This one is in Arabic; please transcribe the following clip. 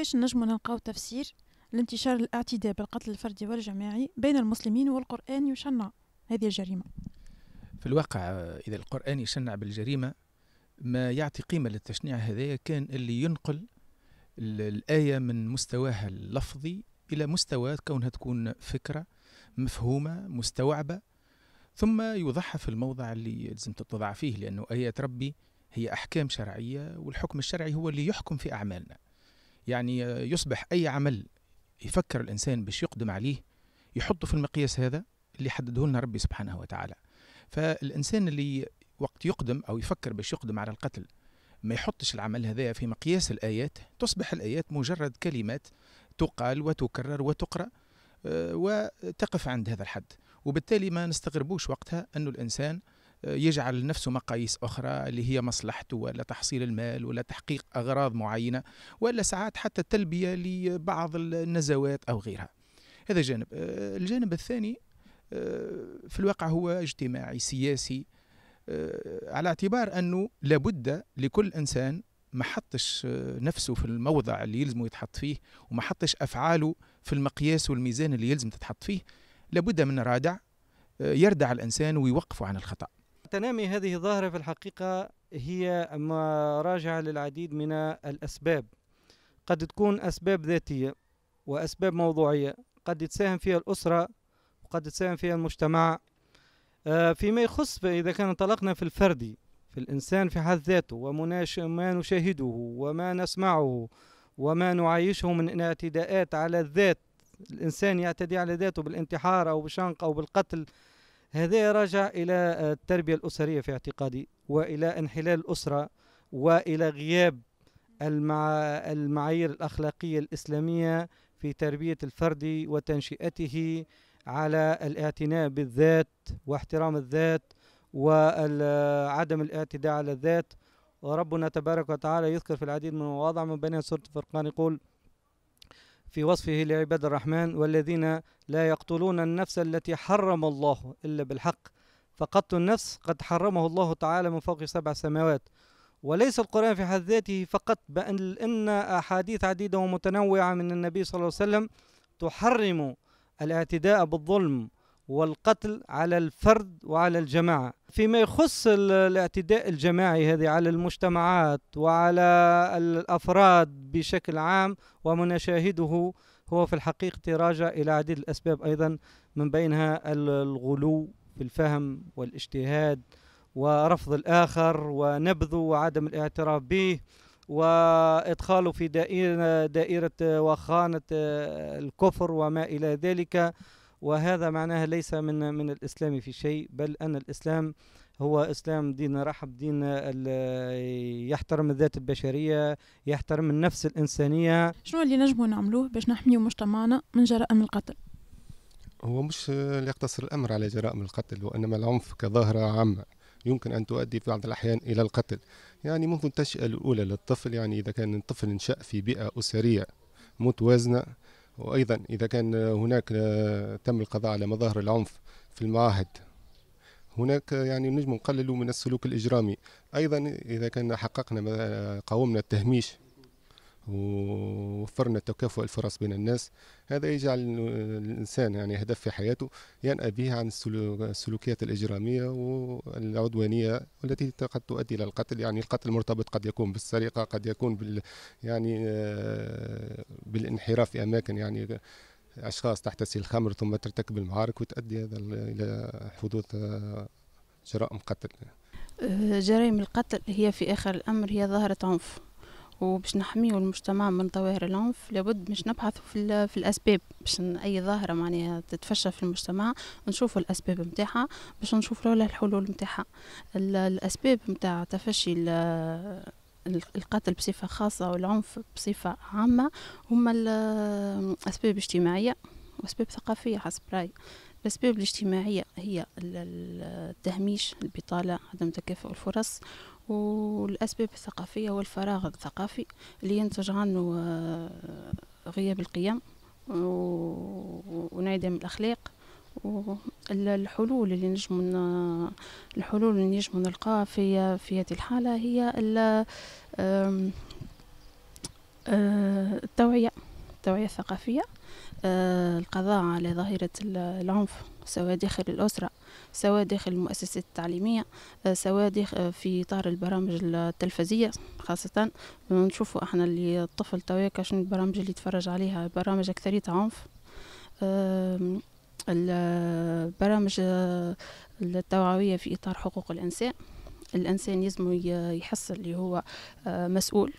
كيفاش نجم نلقاو تفسير لانتشار الاعتداء بالقتل الفردي والجماعي بين المسلمين والقرآن يشنع هذه الجريمة في الواقع آه، إذا القرآن يشنع بالجريمة ما يعطي قيمة للتشنيع هذايا كان اللي ينقل الآية من مستواها اللفظي إلى مستوى كونها تكون فكرة مفهومة مستوعبة ثم يوضعها في الموضع اللي لازم تتضع فيه لأنه آيات ربي هي أحكام شرعية والحكم الشرعي هو اللي يحكم في أعمالنا يعني يصبح أي عمل يفكر الإنسان باش يقدم عليه يحطه في المقياس هذا اللي حدده لنا ربي سبحانه وتعالى فالإنسان اللي وقت يقدم أو يفكر باش يقدم على القتل ما يحطش العمل هذا في مقياس الآيات تصبح الآيات مجرد كلمات تقال وتكرر وتقرأ آه، وتقف عند هذا الحد وبالتالي ما نستغربوش وقتها أن الإنسان يجعل لنفسه مقاييس أخرى اللي هي مصلحته ولا تحصيل المال ولا تحقيق أغراض معينة ولا ساعات حتى تلبية لبعض النزوات أو غيرها هذا جانب آه، الجانب الثاني آه، في الواقع هو اجتماعي سياسي آه، على اعتبار أنه لابد لكل إنسان ما حطش نفسه في الموضع اللي يلزمه يتحط فيه وما حطش أفعاله في المقياس والميزان اللي يلزم تتحط فيه لابد من رادع يردع الإنسان ويوقفه عن الخطأ تنامي هذه الظاهرة في الحقيقة هي مراجعة للعديد من الأسباب قد تكون أسباب ذاتية وأسباب موضوعية قد تساهم فيها الأسرة وقد تساهم فيها المجتمع آه، فيما يخص إذا كان انطلقنا في الفردي في الإنسان في حد ذاته وما نشاهده وما نسمعه وما نعيشه من اعتداءات على الذات الإنسان يعتدي على ذاته بالانتحار أو بالشنق أو بالقتل هذا راجع إلى آه، التربية الأسرية في اعتقادي وإلى انحلال الأسرة وإلى غياب المع... المعايير الأخلاقية الإسلامية في تربية الفرد وتنشئته على الاعتناء بالذات واحترام الذات وعدم الاعتداء على الذات وربنا تبارك وتعالى يذكر في العديد من المواضع من بينها سورة الفرقان يقول في وصفه لعباد الرحمن والذين لا يقتلون النفس التي حرم الله إلا بالحق فقتل النفس قد حرمه الله تعالى من فوق سبع سماوات وليس القرآن في حد ذاته فقط بل إن أحاديث عديدة ومتنوعة من النبي صلى الله عليه وسلم تحرم الاعتداء بالظلم والقتل على الفرد وعلى الجماعة فيما يخص الاعتداء الجماعي هذه على المجتمعات وعلى الأفراد بشكل عام وما نشاهده هو في الحقيقة راجع إلى عديد الأسباب أيضا من بينها الغلو في الفهم والاجتهاد ورفض الآخر ونبذه وعدم الاعتراف به وإدخاله في دائرة, دائرة وخانة آه، الكفر وما إلى ذلك وهذا معناه ليس من من الإسلام في شيء بل أن الإسلام هو إسلام دين رحب دين يحترم الذات البشرية يحترم النفس الإنسانية شنو اللي نجمو نعملوه باش نحميو مجتمعنا من جرائم القتل؟ هو مش يقتصر الأمر على جرائم القتل وإنما العنف كظاهرة عامة يمكن أن تؤدي في بعض الأحيان إلى القتل يعني منذ التشئة الأولى للطفل يعني إذا كان الطفل انشأ في بيئة أسرية متوازنة وأيضا إذا كان هناك آه، تم القضاء على مظاهر العنف في المعاهد هناك آه، يعني نجم نقللوا من السلوك الإجرامي أيضا إذا كان حققنا آه، قاومنا التهميش ووفرنا تكافؤ الفرص بين الناس هذا يجعل الإنسان يعني هدف في حياته ينأى به عن السلوكيات الإجرامية والعدوانية والتي قد تؤدي إلى القتل يعني القتل مرتبط قد يكون بالسرقة قد يكون بال يعني آه، بالانحراف في أماكن يعني أشخاص تحتسي الخمر ثم ترتكب المعارك وتؤدي هذا إلى حدوث آه، جرائم قتل آه، جرائم القتل هي في آخر الأمر هي ظاهرة عنف وباش نحميو المجتمع من ظواهر العنف لابد باش نبحثوا في, في الاسباب باش اي ظاهره معناها تتفشى في المجتمع نشوفوا الاسباب نتاعها باش نشوفوا لها الحلول نتاعها الاسباب نتاع تفشي القتل بصفه خاصه والعنف بصفه عامه هما الاسباب الاجتماعيه واسباب ثقافيه حسب رايي الأسباب الاجتماعية هي التهميش البطالة عدم تكافؤ الفرص والأسباب الثقافية والفراغ الثقافي اللي ينتج عنه آه، غياب القيم وانعدام الأخلاق والحلول اللي نجم الحلول اللي نجم نلقاها في في هذه الحالة هي آه، التوعية التوعية الثقافية آه، القضاء على ظاهرة العنف سواء داخل الأسرة سواء داخل المؤسسات التعليمية سواء آه، آه، في إطار البرامج التلفزية خاصة نشوفوا احنا اللي الطفل تواك شنو البرامج اللي يتفرج عليها برامج أكثريتها عنف البرامج التوعوية في إطار حقوق الإنسان الإنسان يزمو يحس اللي هو مسؤول